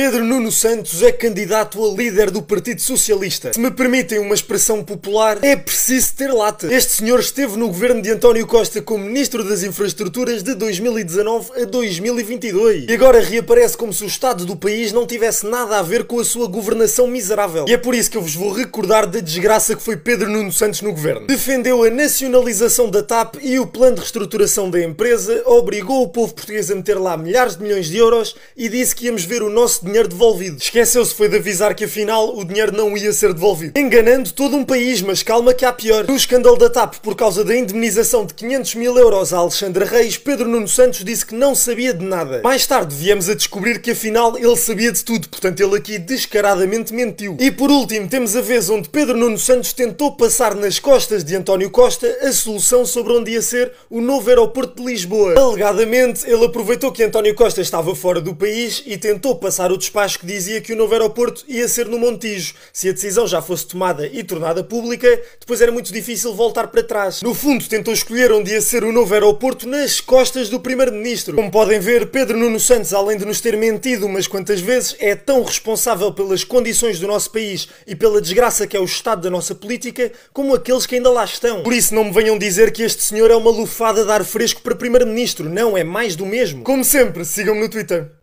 Pedro Nuno Santos é candidato a líder do Partido Socialista. Se me permitem uma expressão popular, é preciso ter lata. Este senhor esteve no governo de António Costa como Ministro das Infraestruturas de 2019 a 2022. E agora reaparece como se o estado do país não tivesse nada a ver com a sua governação miserável. E é por isso que eu vos vou recordar da desgraça que foi Pedro Nuno Santos no governo. Defendeu a nacionalização da TAP e o plano de reestruturação da empresa, obrigou o povo português a meter lá milhares de milhões de euros e disse que íamos ver o nosso dinheiro devolvido. Esqueceu-se foi de avisar que afinal o dinheiro não ia ser devolvido. Enganando todo um país, mas calma que há pior. No escândalo da TAP, por causa da indemnização de 500 mil euros a Alexandre Reis, Pedro Nuno Santos disse que não sabia de nada. Mais tarde viemos a descobrir que afinal ele sabia de tudo, portanto ele aqui descaradamente mentiu. E por último, temos a vez onde Pedro Nuno Santos tentou passar nas costas de António Costa a solução sobre onde ia ser o novo aeroporto de Lisboa. Alegadamente, ele aproveitou que António Costa estava fora do país e tentou passar o o despacho que dizia que o novo aeroporto ia ser no Montijo. Se a decisão já fosse tomada e tornada pública, depois era muito difícil voltar para trás. No fundo, tentou escolher onde ia ser o novo aeroporto nas costas do primeiro-ministro. Como podem ver, Pedro Nuno Santos, além de nos ter mentido umas quantas vezes, é tão responsável pelas condições do nosso país e pela desgraça que é o estado da nossa política, como aqueles que ainda lá estão. Por isso, não me venham dizer que este senhor é uma lufada de ar fresco para primeiro-ministro. Não, é mais do mesmo. Como sempre, sigam-me no Twitter.